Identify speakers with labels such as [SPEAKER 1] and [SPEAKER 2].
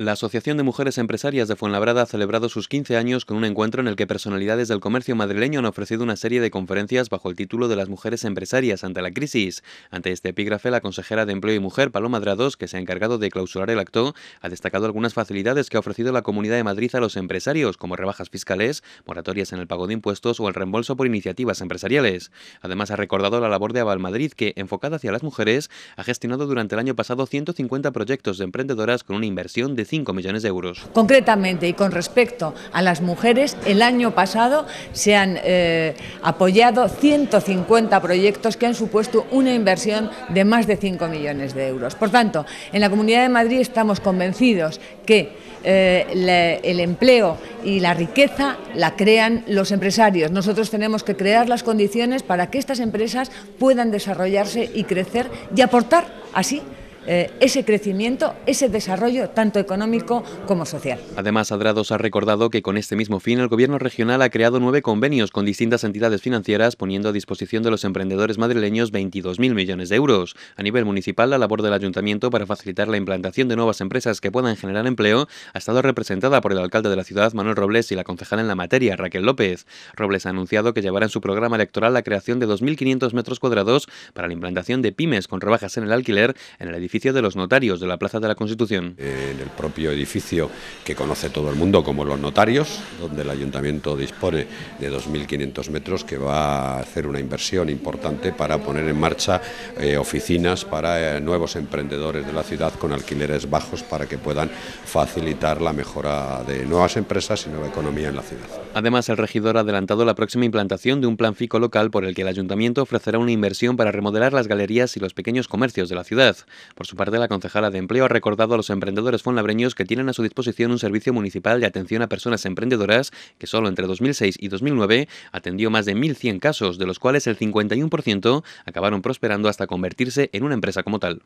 [SPEAKER 1] La Asociación de Mujeres Empresarias de Fuenlabrada ha celebrado sus 15 años con un encuentro en el que personalidades del comercio madrileño han ofrecido una serie de conferencias bajo el título de las mujeres empresarias ante la crisis. Ante este epígrafe, la consejera de Empleo y Mujer, Paloma Drados, que se ha encargado de clausurar el acto, ha destacado algunas facilidades que ha ofrecido la Comunidad de Madrid a los empresarios, como rebajas fiscales, moratorias en el pago de impuestos o el reembolso por iniciativas empresariales. Además, ha recordado la labor de Aval Madrid, que, enfocada hacia las mujeres, ha gestionado durante el año pasado 150 proyectos de emprendedoras con una inversión de millones de euros.
[SPEAKER 2] Concretamente y con respecto a las mujeres, el año pasado se han eh, apoyado 150 proyectos que han supuesto una inversión de más de 5 millones de euros. Por tanto, en la Comunidad de Madrid estamos convencidos que eh, el empleo y la riqueza la crean los empresarios. Nosotros tenemos que crear las condiciones para que estas empresas puedan desarrollarse y crecer y aportar así eh, ese crecimiento, ese desarrollo tanto económico como social.
[SPEAKER 1] Además, Adrados ha recordado que con este mismo fin el Gobierno regional ha creado nueve convenios con distintas entidades financieras poniendo a disposición de los emprendedores madrileños 22.000 millones de euros. A nivel municipal, la labor del ayuntamiento para facilitar la implantación de nuevas empresas que puedan generar empleo ha estado representada por el alcalde de la ciudad, Manuel Robles, y la concejala en la materia, Raquel López. Robles ha anunciado que llevará en su programa electoral la creación de 2.500 metros cuadrados para la implantación de pymes con rebajas en el alquiler en el edificio edificio de los notarios de la Plaza de la Constitución. En
[SPEAKER 3] el propio edificio que conoce todo el mundo como los notarios, donde el ayuntamiento dispone de 2.500 metros que va a hacer una inversión importante para poner en marcha eh, oficinas para eh, nuevos emprendedores de la ciudad con alquileres bajos para que puedan facilitar la mejora de nuevas empresas y nueva economía en la ciudad. Además, el
[SPEAKER 1] regidor ha adelantado la próxima implantación de un plan fico local por el que el ayuntamiento ofrecerá una inversión para remodelar las galerías y los pequeños comercios de la ciudad. Por su parte, la concejala de empleo ha recordado a los emprendedores fonlabreños que tienen a su disposición un servicio municipal de atención a personas emprendedoras que solo entre 2006 y 2009 atendió más de 1.100 casos, de los cuales el 51% acabaron prosperando
[SPEAKER 2] hasta convertirse en una empresa como tal.